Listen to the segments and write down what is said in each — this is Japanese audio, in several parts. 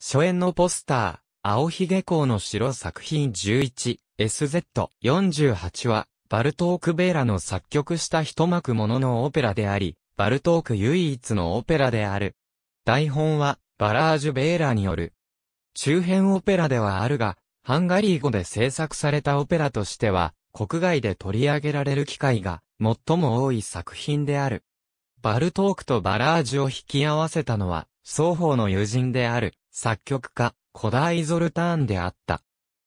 初演のポスター、青ひげ校の城作品 11SZ48 は、バルトーク・ベーラの作曲した一幕もののオペラであり、バルトーク唯一のオペラである。台本は、バラージュ・ベーラによる。中編オペラではあるが、ハンガリー語で制作されたオペラとしては、国外で取り上げられる機会が最も多い作品である。バルトークとバラージュを引き合わせたのは、双方の友人である、作曲家、コダーイ・ゾルターンであった。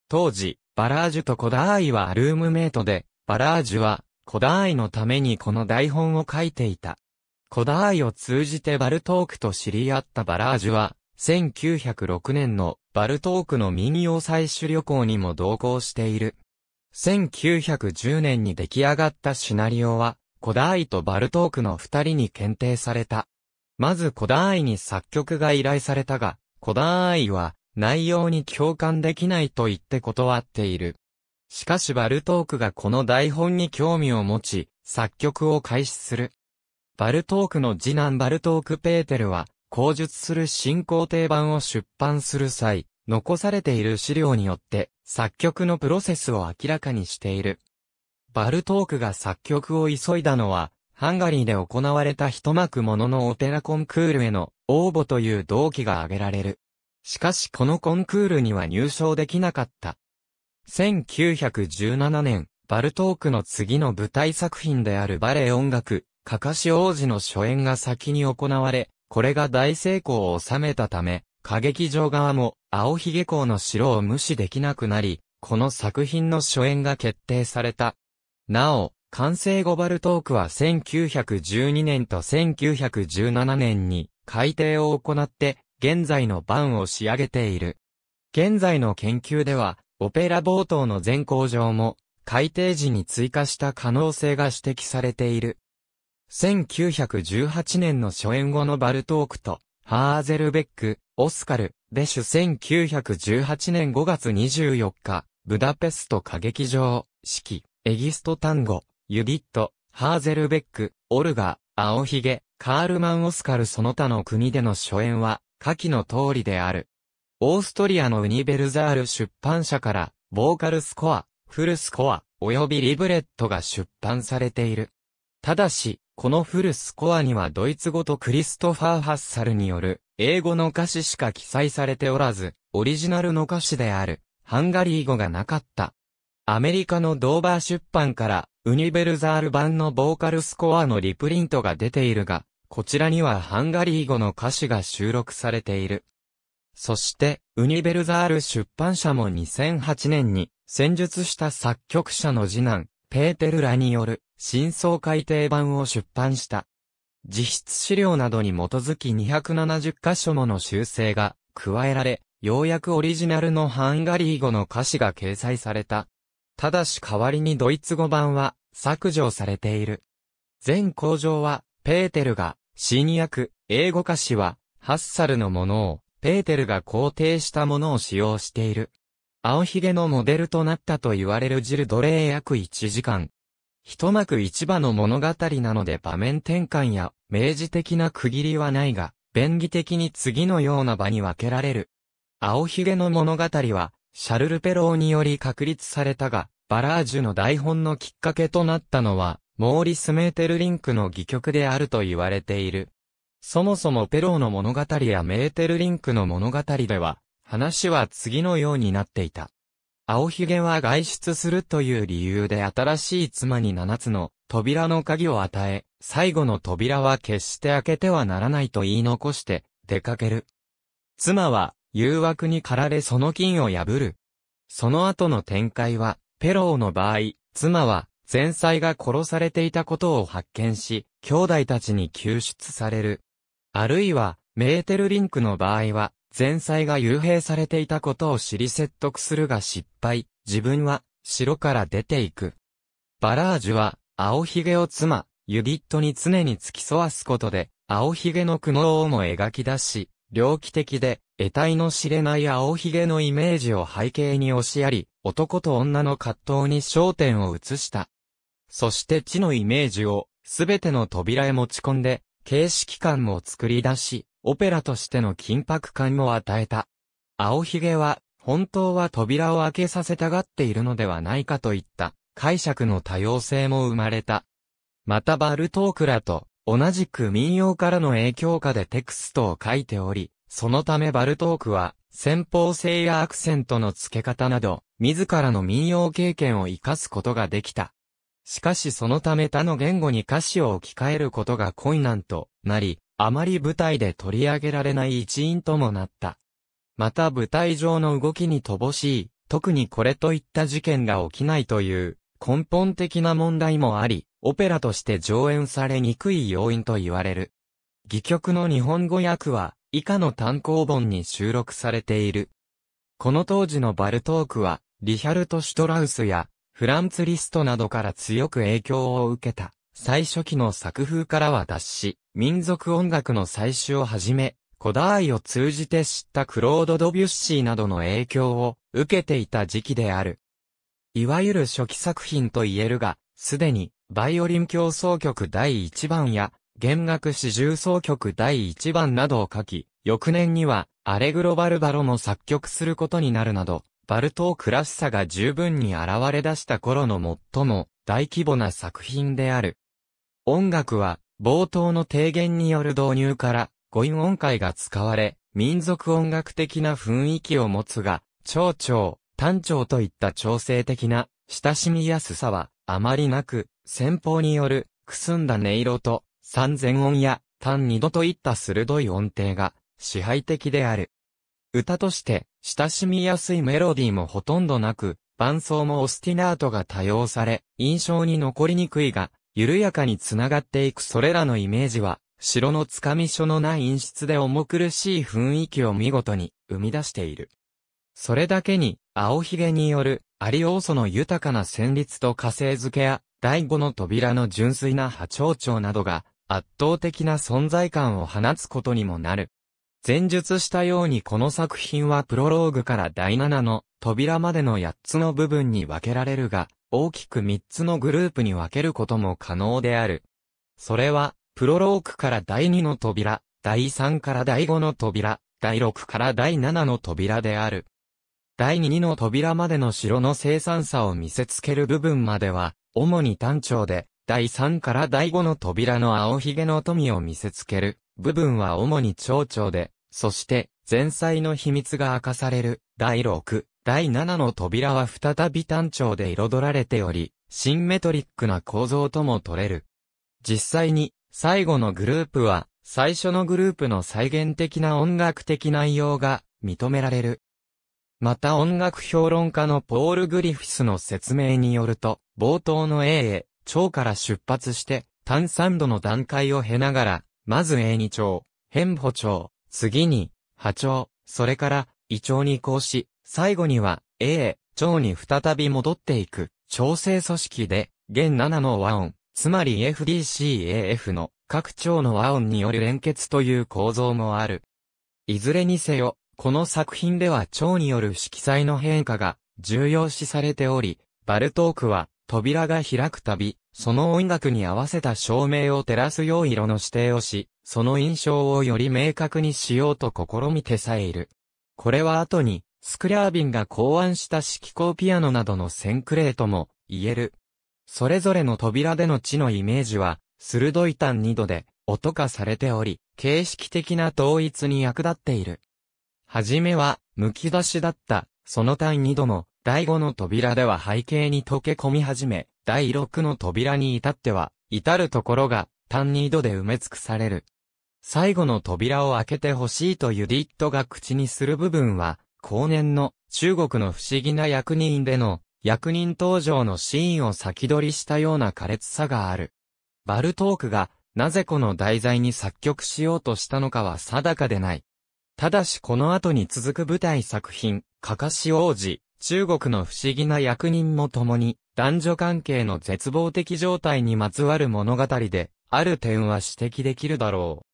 当時、バラージュとコダーイはルームメイトで、バラージュは、コダーイのためにこの台本を書いていた。コダーイを通じてバルトークと知り合ったバラージュは、1906年のバルトークの民謡採取旅行にも同行している。1910年に出来上がったシナリオは、コダーイとバルトークの二人に検定された。まずコダーイに作曲が依頼されたが、コダーイは内容に共感できないと言って断っている。しかしバルトークがこの台本に興味を持ち、作曲を開始する。バルトークの次男バルトーク・ペーテルは、口述する新皇帝版を出版する際、残されている資料によって、作曲のプロセスを明らかにしている。バルトークが作曲を急いだのは、ハンガリーで行われた一幕もののオペラコンクールへの応募という動機が挙げられる。しかしこのコンクールには入賞できなかった。1917年、バルトークの次の舞台作品であるバレエ音楽、カカシ王子の初演が先に行われ、これが大成功を収めたため、歌劇場側も青髭校の城を無視できなくなり、この作品の初演が決定された。なお、完成後バルトークは1912年と1917年に改定を行って現在の版を仕上げている。現在の研究ではオペラ冒頭の全工場も改定時に追加した可能性が指摘されている。1918年の初演後のバルトークとハーゼルベック、オスカル、デシュ1918年5月24日、ブダペスト歌劇場、式、エギスト単語、ユディット、ハーゼルベック、オルガ、青ひげ、カールマン・オスカルその他の国での初演は、下記の通りである。オーストリアのウニベルザール出版社から、ボーカルスコア、フルスコア、及びリブレットが出版されている。ただし、このフルスコアにはドイツ語とクリストファー・ハッサルによる英語の歌詞しか記載されておらず、オリジナルの歌詞であるハンガリー語がなかった。アメリカのドーバー出版からウニベルザール版のボーカルスコアのリプリントが出ているが、こちらにはハンガリー語の歌詞が収録されている。そして、ウニベルザール出版社も2008年に、戦術した作曲者の次男、ペーテルラによる、真相改訂版を出版した。実質資料などに基づき270箇所もの修正が加えられ、ようやくオリジナルのハンガリー語の歌詞が掲載された。ただし代わりにドイツ語版は削除されている。全工場は、ペーテルが、新訳、英語歌詞は、ハッサルのものを、ペーテルが肯定したものを使用している。青ひげのモデルとなったと言われるジルドレー約1時間。一幕一場の物語なので場面転換や明示的な区切りはないが、便宜的に次のような場に分けられる。青ひげの物語は、シャルル・ペローにより確立されたが、バラージュの台本のきっかけとなったのは、モーリス・メーテルリンクの戯曲であると言われている。そもそもペローの物語やメーテルリンクの物語では、話は次のようになっていた。青ひげは外出するという理由で新しい妻に7つの扉の鍵を与え、最後の扉は決して開けてはならないと言い残して出かける。妻は誘惑に駆られその金を破る。その後の展開は、ペローの場合、妻は、前妻が殺されていたことを発見し、兄弟たちに救出される。あるいは、メーテルリンクの場合は、前妻が幽閉されていたことを知り説得するが失敗、自分は、城から出ていく。バラージュは、青髭を妻、ユディットに常に付き添わすことで、青髭の苦悩をも描き出し、猟奇的で、得体の知れない青ひげのイメージを背景に押しやり、男と女の葛藤に焦点を移した。そして地のイメージを、すべての扉へ持ち込んで、形式感も作り出し、オペラとしての緊迫感も与えた。青ひげは、本当は扉を開けさせたがっているのではないかといった、解釈の多様性も生まれた。またバルトークラと、同じく民謡からの影響下でテクストを書いており、そのためバルトークは、先方性やアクセントの付け方など、自らの民謡経験を活かすことができた。しかしそのため他の言語に歌詞を置き換えることが困難となり、あまり舞台で取り上げられない一因ともなった。また舞台上の動きに乏しい、特にこれといった事件が起きないという根本的な問題もあり、オペラとして上演されにくい要因と言われる。戯曲の日本語訳は、以下の単行本に収録されている。この当時のバルトークは、リヒャルト・シュトラウスや、フランツ・リストなどから強く影響を受けた。最初期の作風からは脱し、民族音楽の採取をはじめ、古代を通じて知ったクロード・ドビュッシーなどの影響を受けていた時期である。いわゆる初期作品と言えるが、すでに、バイオリン競争曲第1番や、弦楽史重奏曲第1番などを書き、翌年には、アレグロ・バルバロも作曲することになるなど、バルトークらしさが十分に現れ出した頃の最も大規模な作品である。音楽は、冒頭の提言による導入から、語音音階が使われ、民族音楽的な雰囲気を持つが、長調、単調といった調整的な、親しみやすさは、あまりなく、先方による、くすんだ音色と、三千音や単二度といった鋭い音程が支配的である。歌として親しみやすいメロディーもほとんどなく、伴奏もオスティナートが多用され、印象に残りにくいが、緩やかに繋がっていくそれらのイメージは、城のつかみ所のない陰湿で重苦しい雰囲気を見事に生み出している。それだけに、青髭による、アリ要素の豊かな旋律と火星付けや、第五の扉の純粋な波長長などが圧倒的な存在感を放つことにもなる。前述したようにこの作品はプロローグから第7の扉までの8つの部分に分けられるが、大きく3つのグループに分けることも可能である。それは、プロローグから第2の扉、第3から第5の扉、第6から第7の扉である。第2の扉までの城の生産さを見せつける部分までは、主に単調で、第3から第5の扉の青ひげの富を見せつける部分は主に長調で、そして、前菜の秘密が明かされる、第6、第7の扉は再び単調で彩られており、シンメトリックな構造とも取れる。実際に、最後のグループは、最初のグループの再現的な音楽的内容が認められる。また音楽評論家のポール・グリフィスの説明によると、冒頭の A へ、腸から出発して、炭酸度の段階を経ながら、まず A2 腸、変歩腸、次に、波腸、それから、胃腸に移行し、最後には、A へ、腸に再び戻っていく、調整組織で、現7の和音、つまり FDCAF の各腸の和音による連結という構造もある。いずれにせよ、この作品では蝶による色彩の変化が重要視されており、バルトークは扉が開くたび、その音楽に合わせた照明を照らすよう色の指定をし、その印象をより明確にしようと試みてさえいる。これは後に、スクラービンが考案した色揮ピアノなどのセンクレーとも言える。それぞれの扉での地のイメージは、鋭い単2度で音化されており、形式的な統一に役立っている。はじめは、剥き出しだった、その単2度の、第五の扉では背景に溶け込み始め、第6の扉に至っては、至るところが、単二度で埋め尽くされる。最後の扉を開けてほしいとユディットが口にする部分は、後年の中国の不思議な役人での役人登場のシーンを先取りしたような苛烈さがある。バルトークがなぜこの題材に作曲しようとしたのかは定かでない。ただしこの後に続く舞台作品、かかし王子、中国の不思議な役人も共に、男女関係の絶望的状態にまつわる物語で、ある点は指摘できるだろう。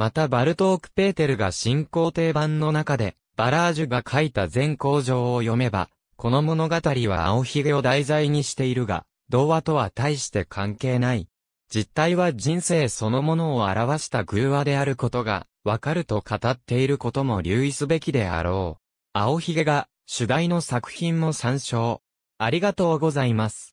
またバルトーク・ペーテルが進行定番の中で、バラージュが書いた全工場を読めば、この物語は青ひげを題材にしているが、童話とは大して関係ない。実態は人生そのものを表した偶話であることがわかると語っていることも留意すべきであろう。青ひげが主題の作品も参照。ありがとうございます。